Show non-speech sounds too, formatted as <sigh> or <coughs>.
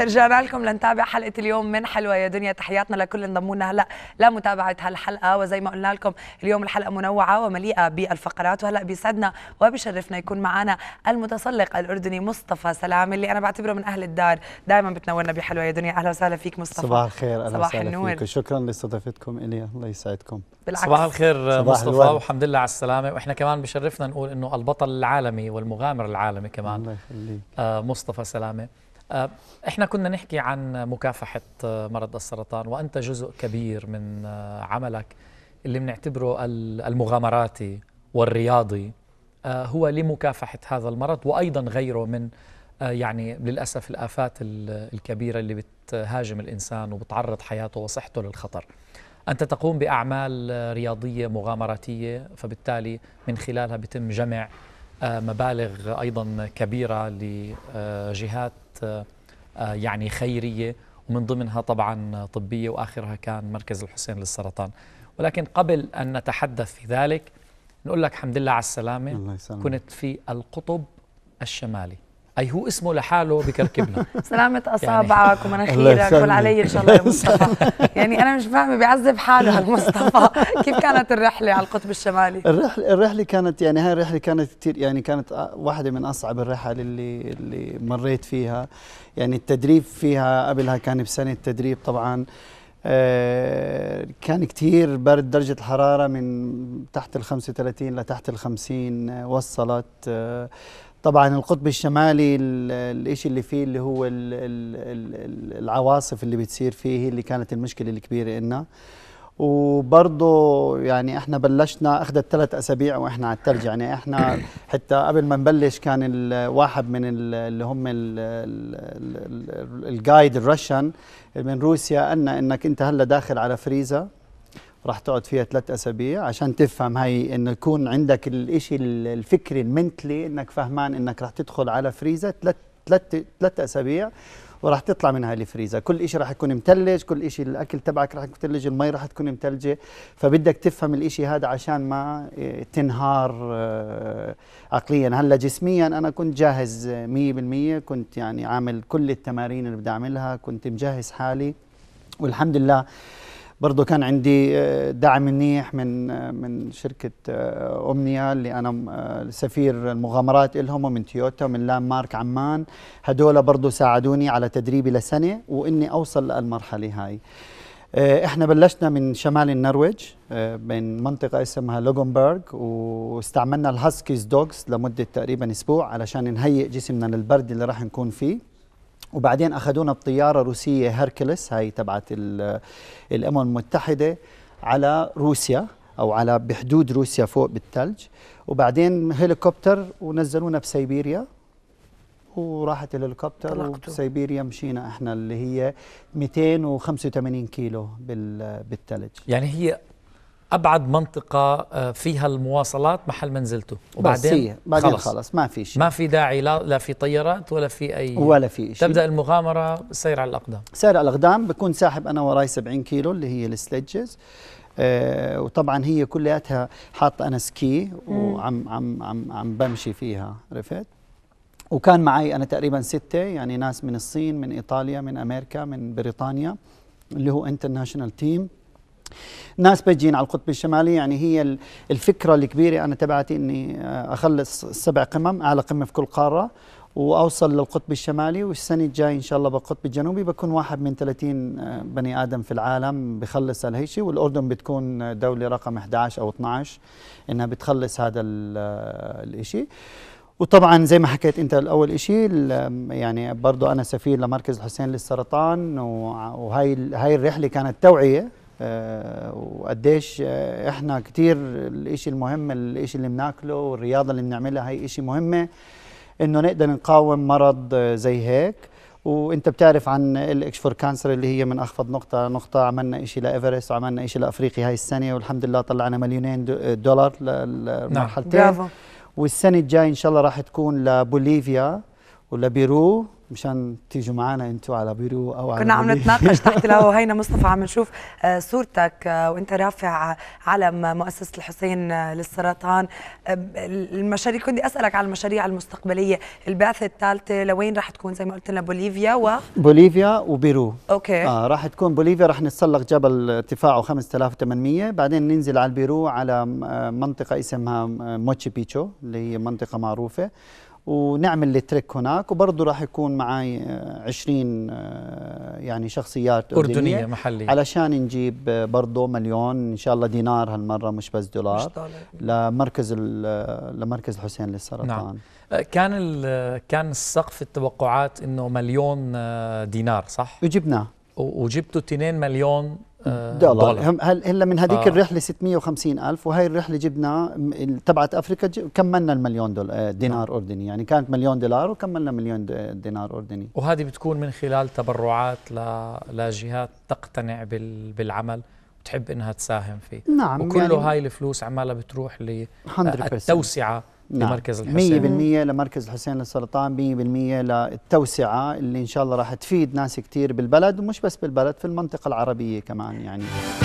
رجعنا لكم لنتابع حلقه اليوم من حلوه يا دنيا تحياتنا لكل انضموا لنا هلا لمتابعه هالحلقه وزي ما قلنا لكم اليوم الحلقه منوعه ومليئه بالفقرات وهلا بيسعدنا وبشرفنا يكون معنا المتسلق الاردني مصطفى سلام اللي انا بعتبره من اهل الدار دائما بتنورنا بحلوه يا دنيا اهلا وسهلا فيك مصطفى صباح الخير اهلا وسهلا فيك شكرا لاستضافتكم الي الله يسعدكم بالعكس صباح الخير صباح مصطفى الوالد. والحمد لله على السلامه واحنا كمان بشرفنا نقول انه البطل العالمي والمغامر العالمي كمان الله يخليك آه، مصطفى سلامه آه، احنا كنا نحكي عن مكافحه آه، مرض السرطان وانت جزء كبير من آه، عملك اللي بنعتبره المغامراتي والرياضي هو لمكافحه هذا المرض وايضا غيره من يعني للاسف الافات الكبيره اللي بتهاجم الانسان وبتعرض حياته وصحته للخطر. انت تقوم باعمال رياضيه مغامراتيه فبالتالي من خلالها بتم جمع مبالغ أيضا كبيرة لجهات آه، يعني خيرية ومن ضمنها طبعا طبية وآخرها كان مركز الحسين للسرطان ولكن قبل أن نتحدث في ذلك نقول لك الحمد لله على السلامة الله كنت في القطب الشمالي اي هو اسمه لحاله بكركبنا <laughs> سلامة اصابعك يعني ومناخيرك ومناخيرك والعلي ان شاء الله يا مصطفى <laughs> يعني انا مش فاهمه بيعذب حاله المصطفى <laughs> كيف كانت الرحله على القطب الشمالي الرحله الرحله كانت يعني هاي الرحله كانت كثير يعني كانت واحده من اصعب الرحل اللي اللي مريت فيها يعني التدريب فيها قبلها كان بسنه تدريب طبعا آه، كان كثير برد درجة الحرارة من تحت ال 35 لتحت ال 50 آه، وصلت آه، طبعا القطب الشمالي الشيء اللي فيه اللي هو ال ال العواصف اللي بتصير فيه اللي كانت المشكله الكبيره لنا وبرضه يعني احنا بلشنا اخذت ثلاث اسابيع واحنا على الثلج يعني احنا <coughs> حتى قبل ما نبلش كان واحد من اللي هم الجايد الرشن من روسيا قالنا انك انت هلا داخل على فريزا راح تقعد فيها ثلاث اسابيع عشان تفهم هاي انه يكون عندك الشيء الفكري المنتلي انك فهمان انك راح تدخل على فريزه ثلاث ثلاث اسابيع وراح تطلع من هاي الفريزه كل شيء راح يكون مثلج كل شيء الاكل تبعك راح يكون مثلج المي راح تكون مثلجه فبدك تفهم الشيء هذا عشان ما آه، تنهار آه، عقليا هلا جسميا انا كنت جاهز 100% كنت يعني عامل كل التمارين اللي بدي اعملها كنت مجهز حالي والحمد لله برضه كان عندي آه، دعم منيح من آه، من شركه آه، امنيا اللي انا سفير المغامرات لهم ومن تويوتا ومن لام مارك عمان هدول برضه ساعدوني على تدريبي لسنه واني اوصل للمرحله هاي احنا بلشنا من شمال النرويج من منطقه اسمها لوغنبرغ واستعملنا الهاسكيز دوغز لمده تقريبا اسبوع علشان نهيئ جسمنا للبرد اللي راح نكون فيه وبعدين اخذونا بطياره روسيه هركلس هاي تبعت الامم المتحده على روسيا او على بحدود روسيا فوق بالثلج وبعدين هليكوبتر ونزلونا بسيبيريا وراحت الهليكوبتر وسيبيريا مشينا احنا اللي هي 285 كيلو بالثلج يعني هي ابعد منطقه آه، فيها المواصلات محل منزلته وبعدين بعدين خلص, خلص ما في شيء ما في داعي لا, لا في طيارات ولا في اي ولا في شيء تبدا المغامره سير على الاقدام سير على الاقدام بكون ساحب انا وراي 70 كيلو اللي هي السليدجز آه وطبعا هي كلياتها حاطه انا سكي وعم عم عم عم بمشي فيها عرفت وكان معي انا تقريبا سته يعني ناس من الصين من ايطاليا من امريكا من بريطانيا اللي هو انترناشونال تيم ناس بتجين على القطب الشمالي يعني هي الفكرة الكبيرة أنا تبعتي أني آه، أخلص سبع قمم أعلى قمة في كل قارة واوصل للقطب الشمالي والسنه الجاي ان شاء الله بالقطب الجنوبي بكون واحد من 30 آه، بني ادم في العالم بخلص هالشيء والاردن بتكون دوله رقم 11 او 12 انها بتخلص هذا الشيء آه، وطبعا زي ما حكيت انت الاول شيء يعني برضه انا سفير لمركز الحسين للسرطان وهي هاي الرحله كانت توعيه آه، وقديش احنا كثير الاشي المهم الاشي اللي بناكله والرياضه اللي بنعملها هي اشي مهمه انه نقدر نقاوم مرض زي هيك وانت بتعرف عن الاكش فور كانسر اللي هي من اخفض نقطه نقطه عملنا شيء لايفرست وعملنا شيء لافريقيا هاي السنه والحمد لله طلعنا مليونين دولار للمرحلتين نعم. والسنه الجايه ان شاء الله راح تكون لبوليفيا ولبيرو مشان تيجوا معنا انتوا على بيرو او على كنا عم نتناقش <laughs> تحت الهواء هينا مصطفى عم نشوف آه، صورتك آه، وانت رافع علم مؤسسه الحسين آه، للسرطان المشاريع كنت بدي اسالك على المشاريع المستقبليه البعثه الثالثه لوين راح تكون زي ما قلت لنا بوليفيا و بوليفيا وبيرو اوكي آه راح تكون بوليفيا راح نتسلق جبل ارتفاعه 5800 بعدين ننزل على البيرو على منطقه اسمها موتشي بيتشو اللي هي منطقه معروفه ونعمل التريك هناك وبرضه راح يكون معي 20 آه، آه، يعني شخصيات أردنية, أردنية محلية علشان نجيب آه، برضه مليون إن شاء الله دينار هالمرة مش بس دولار مش لمركز لمركز الحسين للسرطان نعم. كان كان السقف التوقعات انه مليون دينار صح؟ وجبناه وجبتوا 2 مليون آه، دولار, دولار. هلا من هذيك آه. الرحله 650 الف وهي الرحله جبنا تبعت افريقيا كملنا المليون آه، دينار آه. اردني يعني كانت مليون دولار وكملنا مليون دينار اردني وهذه بتكون من خلال تبرعات لجهات تقتنع بالعمل وتحب انها تساهم فيه نعم وكله يعني هاي الفلوس عمالها بتروح للتوسعه آه، نعم. لمركز الحسين 100% لمركز الحسين للسرطان 100% للتوسعه اللي ان شاء الله راح تفيد ناس كثير بالبلد ومش بس بالبلد في المنطقه العربيه كمان يعني